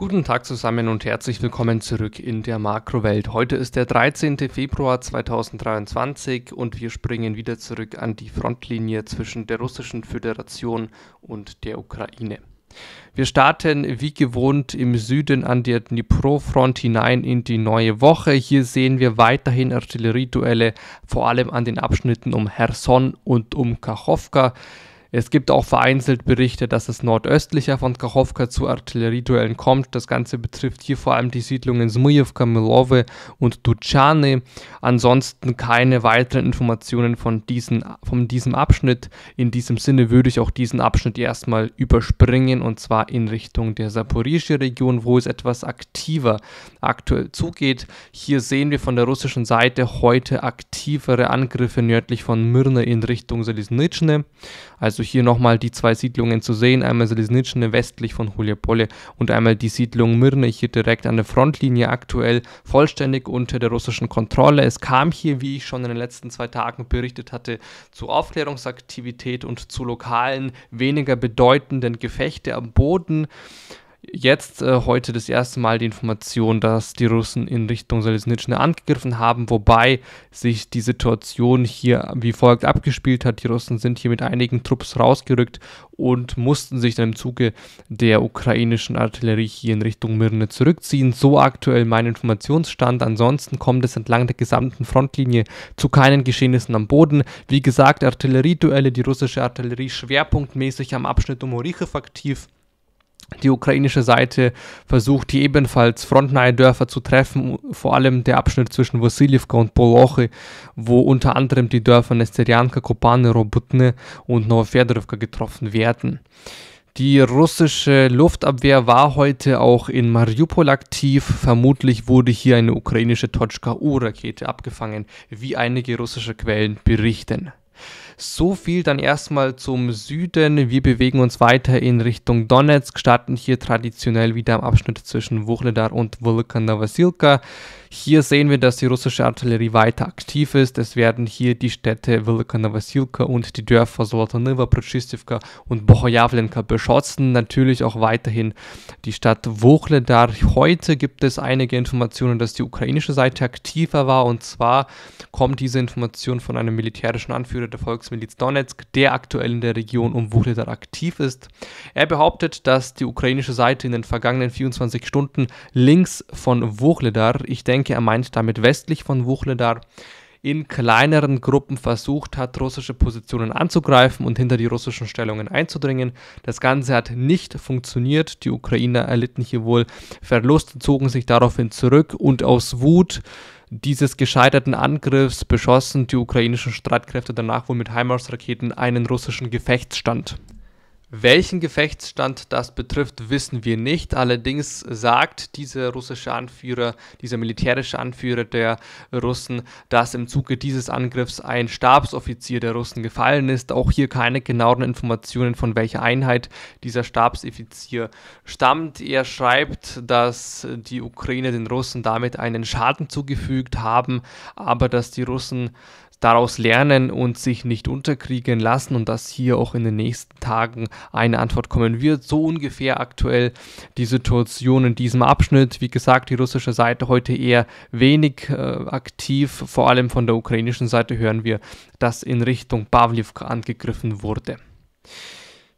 Guten Tag zusammen und herzlich willkommen zurück in der Makrowelt. Heute ist der 13. Februar 2023 und wir springen wieder zurück an die Frontlinie zwischen der Russischen Föderation und der Ukraine. Wir starten wie gewohnt im Süden an der Dnipro-Front hinein in die neue Woche. Hier sehen wir weiterhin Artillerieduelle, vor allem an den Abschnitten um Herson und um Kachowka. Es gibt auch vereinzelt Berichte, dass es nordöstlicher von Kachowka zu Artillerieduellen kommt. Das Ganze betrifft hier vor allem die Siedlungen Smujewka, Milove und Duchane. Ansonsten keine weiteren Informationen von, diesen, von diesem Abschnitt. In diesem Sinne würde ich auch diesen Abschnitt erstmal überspringen und zwar in Richtung der Saporische Region, wo es etwas aktiver aktuell zugeht. Hier sehen wir von der russischen Seite heute aktivere Angriffe nördlich von Mirne in Richtung Selesnitschne, also also hier nochmal die zwei Siedlungen zu sehen, einmal Selesnitschne westlich von Huljepole und einmal die Siedlung Myrne hier direkt an der Frontlinie aktuell vollständig unter der russischen Kontrolle. Es kam hier, wie ich schon in den letzten zwei Tagen berichtet hatte, zu Aufklärungsaktivität und zu lokalen, weniger bedeutenden Gefechte am Boden jetzt äh, heute das erste Mal die Information, dass die Russen in Richtung Selesnitschne angegriffen haben, wobei sich die Situation hier wie folgt abgespielt hat. Die Russen sind hier mit einigen Trupps rausgerückt und mussten sich dann im Zuge der ukrainischen Artillerie hier in Richtung Mirne zurückziehen. So aktuell mein Informationsstand. Ansonsten kommt es entlang der gesamten Frontlinie zu keinen Geschehnissen am Boden. Wie gesagt, Artillerieduelle, die russische Artillerie schwerpunktmäßig am Abschnitt um Horichow aktiv. Die ukrainische Seite versucht hier ebenfalls frontnahe Dörfer zu treffen, vor allem der Abschnitt zwischen Vassilivka und Poloche, wo unter anderem die Dörfer Nesterianka, Kopane, Robutne und Novofedorivka getroffen werden. Die russische Luftabwehr war heute auch in Mariupol aktiv. Vermutlich wurde hier eine ukrainische Tochka-U-Rakete abgefangen, wie einige russische Quellen berichten. So viel dann erstmal zum Süden. Wir bewegen uns weiter in Richtung Donetsk, starten hier traditionell wieder am Abschnitt zwischen Wuchledar und Volkan Vasilka. Hier sehen wir, dass die russische Artillerie weiter aktiv ist. Es werden hier die Städte Velika Novosilka und die Dörfer Solotanyva, Prochistivka und Bohojavlenka beschossen. Natürlich auch weiterhin die Stadt Wuchledar. Heute gibt es einige Informationen, dass die ukrainische Seite aktiver war. Und zwar kommt diese Information von einem militärischen Anführer der Volksmiliz Donetsk, der aktuell in der Region um Wuchledar aktiv ist. Er behauptet, dass die ukrainische Seite in den vergangenen 24 Stunden links von Wuchledar, ich denke, denke, er meint damit westlich von Wuchledar, in kleineren Gruppen versucht hat, russische Positionen anzugreifen und hinter die russischen Stellungen einzudringen. Das Ganze hat nicht funktioniert. Die Ukrainer erlitten hier wohl Verluste, zogen sich daraufhin zurück und aus Wut dieses gescheiterten Angriffs beschossen die ukrainischen Streitkräfte danach wohl mit himars einen russischen Gefechtsstand. Welchen Gefechtsstand das betrifft, wissen wir nicht. Allerdings sagt dieser russische Anführer, dieser militärische Anführer der Russen, dass im Zuge dieses Angriffs ein Stabsoffizier der Russen gefallen ist. Auch hier keine genauen Informationen, von welcher Einheit dieser Stabsoffizier stammt. Er schreibt, dass die Ukraine den Russen damit einen Schaden zugefügt haben, aber dass die Russen daraus lernen und sich nicht unterkriegen lassen und dass hier auch in den nächsten Tagen eine Antwort kommen wird. So ungefähr aktuell die Situation in diesem Abschnitt. Wie gesagt, die russische Seite heute eher wenig äh, aktiv. Vor allem von der ukrainischen Seite hören wir, dass in Richtung Pavlivka angegriffen wurde.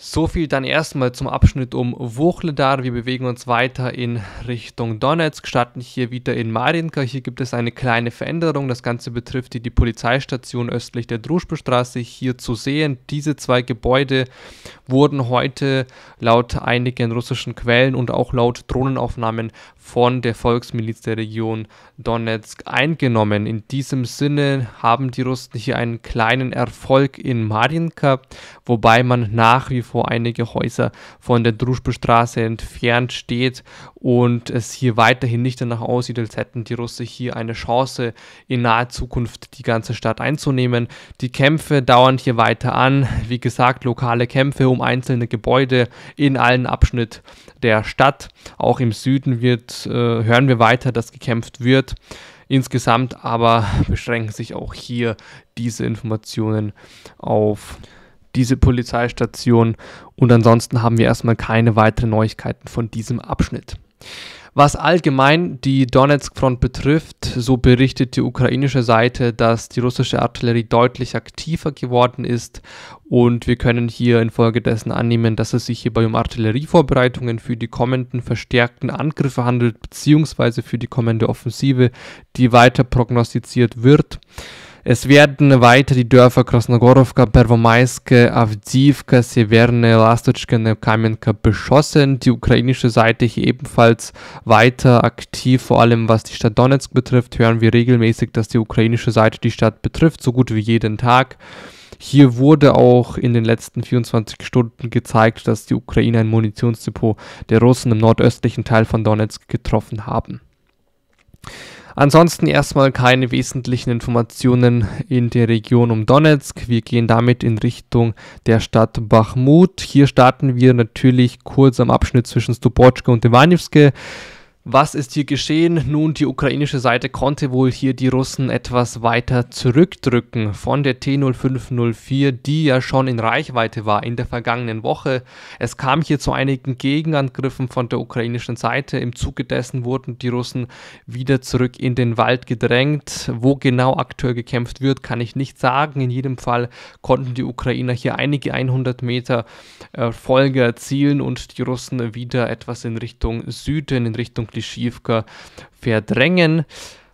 So viel dann erstmal zum Abschnitt um Wuchledar. Wir bewegen uns weiter in Richtung Donetsk, starten hier wieder in Marienka. Hier gibt es eine kleine Veränderung. Das Ganze betrifft die, die Polizeistation östlich der Druschbestraße hier zu sehen. Diese zwei Gebäude wurden heute laut einigen russischen Quellen und auch laut Drohnenaufnahmen von der Volksmiliz der Region Donetsk eingenommen. In diesem Sinne haben die Russen hier einen kleinen Erfolg in Marienka, wobei man nach wie vor einige Häuser von der Druspelstraße entfernt steht und es hier weiterhin nicht danach aussieht, als hätten die Russen hier eine Chance, in naher Zukunft die ganze Stadt einzunehmen. Die Kämpfe dauern hier weiter an. Wie gesagt, lokale Kämpfe um einzelne Gebäude in allen Abschnitten der Stadt. Auch im Süden wird, äh, hören wir weiter, dass gekämpft wird. Insgesamt aber beschränken sich auch hier diese Informationen auf diese Polizeistation. Und ansonsten haben wir erstmal keine weiteren Neuigkeiten von diesem Abschnitt. Was allgemein die Donetsk-Front betrifft, so berichtet die ukrainische Seite, dass die russische Artillerie deutlich aktiver geworden ist und wir können hier infolgedessen annehmen, dass es sich hierbei um Artillerievorbereitungen für die kommenden verstärkten Angriffe handelt, beziehungsweise für die kommende Offensive, die weiter prognostiziert wird. Es werden weiter die Dörfer Krasnogorovka, Pervomaiske, Avdivka, Severne, Lastochkene, Kamenka beschossen. Die ukrainische Seite hier ebenfalls weiter aktiv, vor allem was die Stadt Donetsk betrifft, hören wir regelmäßig, dass die ukrainische Seite die Stadt betrifft, so gut wie jeden Tag. Hier wurde auch in den letzten 24 Stunden gezeigt, dass die Ukraine ein Munitionsdepot der Russen im nordöstlichen Teil von Donetsk getroffen haben. Ansonsten erstmal keine wesentlichen Informationen in der Region um Donetsk. Wir gehen damit in Richtung der Stadt Bachmut. Hier starten wir natürlich kurz am Abschnitt zwischen Stubotschke und Iwanivske. Was ist hier geschehen? Nun, die ukrainische Seite konnte wohl hier die Russen etwas weiter zurückdrücken von der T0504, die ja schon in Reichweite war in der vergangenen Woche. Es kam hier zu einigen Gegenangriffen von der ukrainischen Seite. Im Zuge dessen wurden die Russen wieder zurück in den Wald gedrängt. Wo genau aktuell gekämpft wird, kann ich nicht sagen. In jedem Fall konnten die Ukrainer hier einige 100 Meter äh, Folge erzielen und die Russen wieder etwas in Richtung Süden, in Richtung die verdrängen.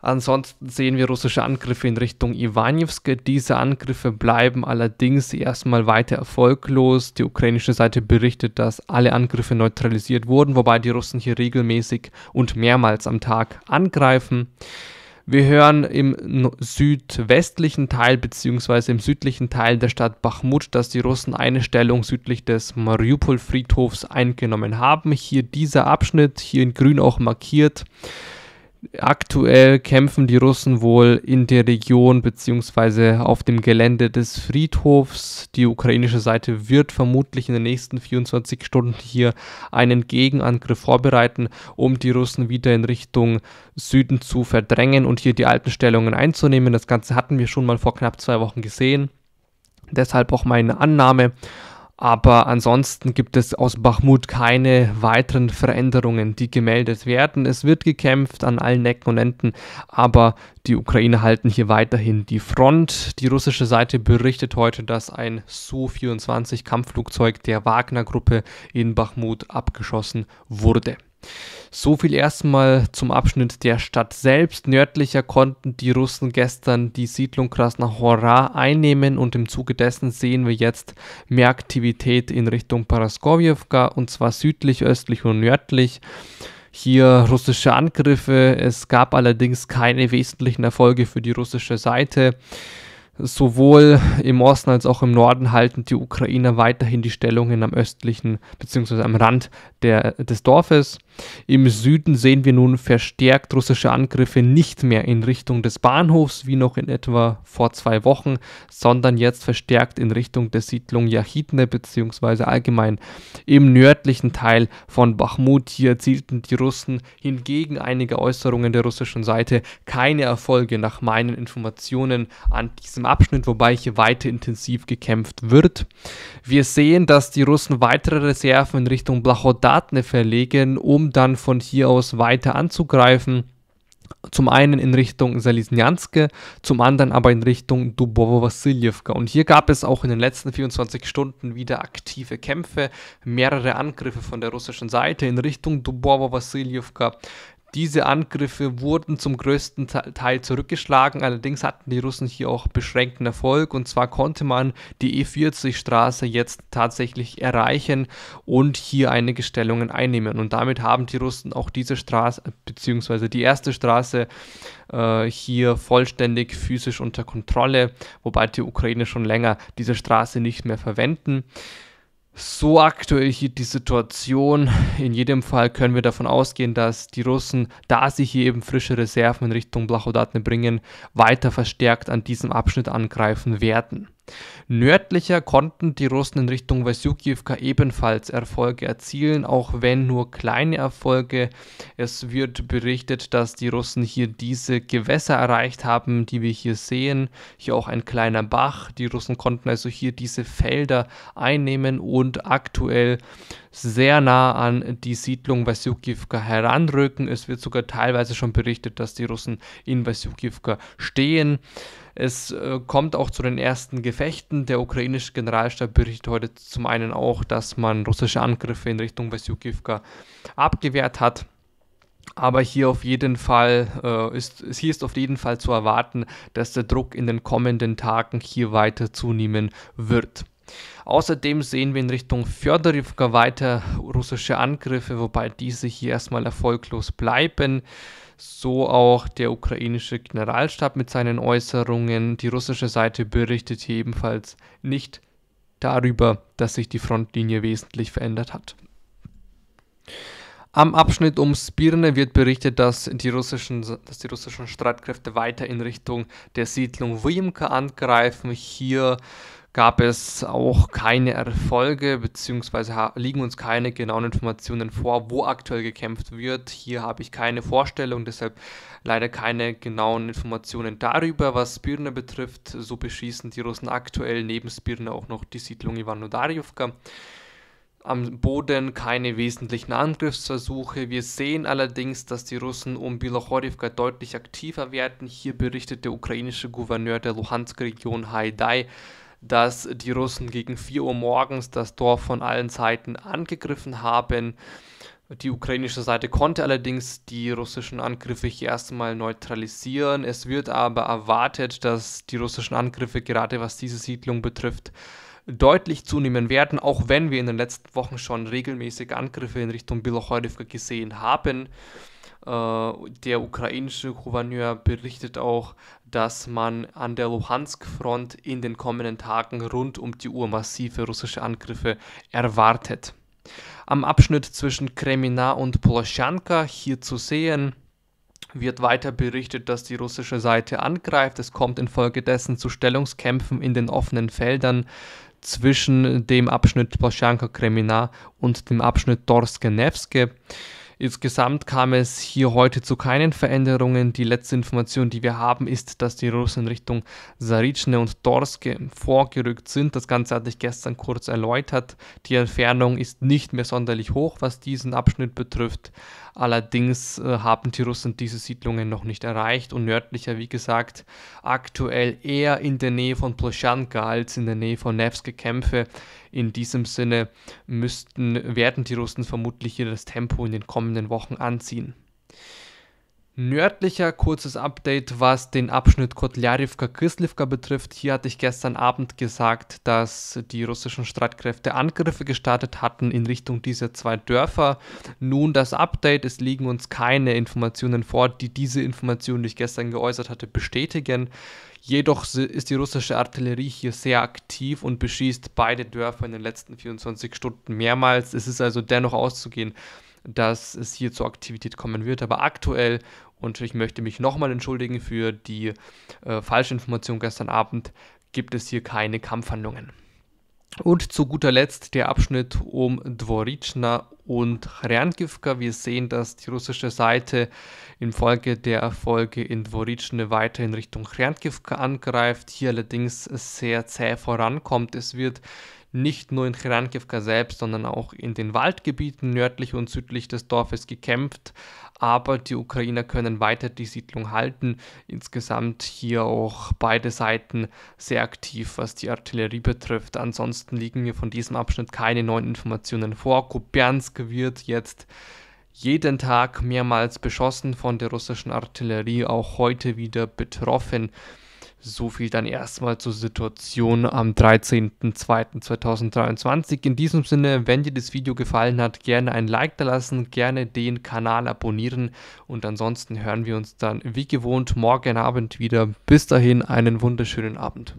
Ansonsten sehen wir russische Angriffe in Richtung Iwanjewske. Diese Angriffe bleiben allerdings erstmal weiter erfolglos. Die ukrainische Seite berichtet, dass alle Angriffe neutralisiert wurden, wobei die Russen hier regelmäßig und mehrmals am Tag angreifen. Wir hören im südwestlichen Teil bzw. im südlichen Teil der Stadt Bachmut, dass die Russen eine Stellung südlich des Mariupol-Friedhofs eingenommen haben. Hier dieser Abschnitt, hier in grün auch markiert. Aktuell kämpfen die Russen wohl in der Region bzw. auf dem Gelände des Friedhofs. Die ukrainische Seite wird vermutlich in den nächsten 24 Stunden hier einen Gegenangriff vorbereiten, um die Russen wieder in Richtung Süden zu verdrängen und hier die alten Stellungen einzunehmen. Das Ganze hatten wir schon mal vor knapp zwei Wochen gesehen. Deshalb auch meine Annahme. Aber ansonsten gibt es aus Bachmut keine weiteren Veränderungen, die gemeldet werden. Es wird gekämpft an allen Ecken und Enden, aber die Ukrainer halten hier weiterhin die Front. Die russische Seite berichtet heute, dass ein Su-24 Kampfflugzeug der Wagner-Gruppe in Bachmut abgeschossen wurde. So viel erstmal zum Abschnitt der Stadt selbst. Nördlicher konnten die Russen gestern die Siedlung Krasnahora einnehmen und im Zuge dessen sehen wir jetzt mehr Aktivität in Richtung Paraskowjewka und zwar südlich, östlich und nördlich hier russische Angriffe. Es gab allerdings keine wesentlichen Erfolge für die russische Seite sowohl im Osten als auch im Norden halten die Ukrainer weiterhin die Stellungen am östlichen bzw. am Rand der, des Dorfes. Im Süden sehen wir nun verstärkt russische Angriffe nicht mehr in Richtung des Bahnhofs wie noch in etwa vor zwei Wochen, sondern jetzt verstärkt in Richtung der Siedlung Yahidne bzw. allgemein im nördlichen Teil von Bakhmut. Hier erzielten die Russen hingegen einige Äußerungen der russischen Seite keine Erfolge nach meinen Informationen an diesem Abschnitt, wobei hier weiter intensiv gekämpft wird. Wir sehen, dass die Russen weitere Reserven in Richtung Blachodatne verlegen, um dann von hier aus weiter anzugreifen. Zum einen in Richtung Salisnjanske, zum anderen aber in Richtung Dubovo-Vassiljevka. Und hier gab es auch in den letzten 24 Stunden wieder aktive Kämpfe, mehrere Angriffe von der russischen Seite in Richtung Dubovo-Vassiljevka, diese Angriffe wurden zum größten Teil zurückgeschlagen, allerdings hatten die Russen hier auch beschränkten Erfolg und zwar konnte man die E40-Straße jetzt tatsächlich erreichen und hier einige Stellungen einnehmen und damit haben die Russen auch diese Straße beziehungsweise die erste Straße äh, hier vollständig physisch unter Kontrolle, wobei die Ukraine schon länger diese Straße nicht mehr verwenden. So aktuell hier die Situation. In jedem Fall können wir davon ausgehen, dass die Russen, da sie hier eben frische Reserven in Richtung Blachodatne bringen, weiter verstärkt an diesem Abschnitt angreifen werden. Nördlicher konnten die Russen in Richtung Vasyukivka ebenfalls Erfolge erzielen, auch wenn nur kleine Erfolge. Es wird berichtet, dass die Russen hier diese Gewässer erreicht haben, die wir hier sehen. Hier auch ein kleiner Bach. Die Russen konnten also hier diese Felder einnehmen und aktuell sehr nah an die Siedlung Vasyukivka heranrücken. Es wird sogar teilweise schon berichtet, dass die Russen in Vasyukivka stehen. Es äh, kommt auch zu den ersten Gefechten. Der ukrainische Generalstab berichtet heute zum einen auch, dass man russische Angriffe in Richtung Vesjukivka abgewehrt hat. Aber hier auf jeden Fall äh, ist, hier ist auf jeden Fall zu erwarten, dass der Druck in den kommenden Tagen hier weiter zunehmen wird. Außerdem sehen wir in Richtung Fjordorivka weiter russische Angriffe, wobei diese hier erstmal erfolglos bleiben. So auch der ukrainische Generalstab mit seinen Äußerungen. Die russische Seite berichtet hier ebenfalls nicht darüber, dass sich die Frontlinie wesentlich verändert hat. Am Abschnitt um Spirne wird berichtet, dass die russischen, dass die russischen Streitkräfte weiter in Richtung der Siedlung Wimka angreifen. Hier gab es auch keine Erfolge, beziehungsweise liegen uns keine genauen Informationen vor, wo aktuell gekämpft wird. Hier habe ich keine Vorstellung, deshalb leider keine genauen Informationen darüber. Was Spirna betrifft, so beschießen die Russen aktuell neben Spirna auch noch die Siedlung Ivanodarivka am Boden keine wesentlichen Angriffsversuche. Wir sehen allerdings, dass die Russen um Bilochorivka deutlich aktiver werden. Hier berichtet der ukrainische Gouverneur der Luhansk-Region Haidai, dass die Russen gegen 4 Uhr morgens das Dorf von allen Seiten angegriffen haben. Die ukrainische Seite konnte allerdings die russischen Angriffe hier erstmal neutralisieren. Es wird aber erwartet, dass die russischen Angriffe gerade was diese Siedlung betrifft deutlich zunehmen werden, auch wenn wir in den letzten Wochen schon regelmäßig Angriffe in Richtung Bilochorivka gesehen haben. Äh, der ukrainische Gouverneur berichtet auch, dass man an der Luhansk-Front in den kommenden Tagen rund um die Uhr massive russische Angriffe erwartet. Am Abschnitt zwischen Kremina und Poloschanka hier zu sehen wird weiter berichtet, dass die russische Seite angreift. Es kommt infolgedessen zu Stellungskämpfen in den offenen Feldern zwischen dem Abschnitt Ploschanka-Kremina und dem Abschnitt Dorske-Nevske. Insgesamt kam es hier heute zu keinen Veränderungen. Die letzte Information, die wir haben, ist, dass die Russen Richtung Saritschne und Dorske vorgerückt sind. Das Ganze hatte ich gestern kurz erläutert. Die Entfernung ist nicht mehr sonderlich hoch, was diesen Abschnitt betrifft. Allerdings äh, haben die Russen diese Siedlungen noch nicht erreicht und nördlicher, wie gesagt, aktuell eher in der Nähe von Ploschanka als in der Nähe von Nevske Kämpfe. In diesem Sinne müssten, werden die Russen vermutlich hier das Tempo in den kommenden Wochen anziehen. Nördlicher kurzes Update, was den Abschnitt Kotljariwka-Kislivka betrifft. Hier hatte ich gestern Abend gesagt, dass die russischen Streitkräfte Angriffe gestartet hatten in Richtung dieser zwei Dörfer. Nun das Update, es liegen uns keine Informationen vor, die diese Informationen, die ich gestern geäußert hatte, bestätigen. Jedoch ist die russische Artillerie hier sehr aktiv und beschießt beide Dörfer in den letzten 24 Stunden mehrmals. Es ist also dennoch auszugehen, dass es hier zur Aktivität kommen wird. Aber aktuell und ich möchte mich nochmal entschuldigen für die äh, falsche gestern Abend. Gibt es hier keine Kampfhandlungen. Und zu guter Letzt der Abschnitt um Dvoritschna und Chryangivka. Wir sehen, dass die russische Seite infolge der Erfolge in Dvoritschne weiter in Richtung Chryangivka angreift, hier allerdings sehr zäh vorankommt. Es wird nicht nur in Chirankivka selbst, sondern auch in den Waldgebieten nördlich und südlich des Dorfes gekämpft. Aber die Ukrainer können weiter die Siedlung halten. Insgesamt hier auch beide Seiten sehr aktiv, was die Artillerie betrifft. Ansonsten liegen mir von diesem Abschnitt keine neuen Informationen vor. Kupiansk wird jetzt jeden Tag mehrmals beschossen von der russischen Artillerie, auch heute wieder betroffen. So viel dann erstmal zur Situation am 13.02.2023. In diesem Sinne, wenn dir das Video gefallen hat, gerne ein Like da lassen, gerne den Kanal abonnieren und ansonsten hören wir uns dann wie gewohnt morgen Abend wieder. Bis dahin einen wunderschönen Abend.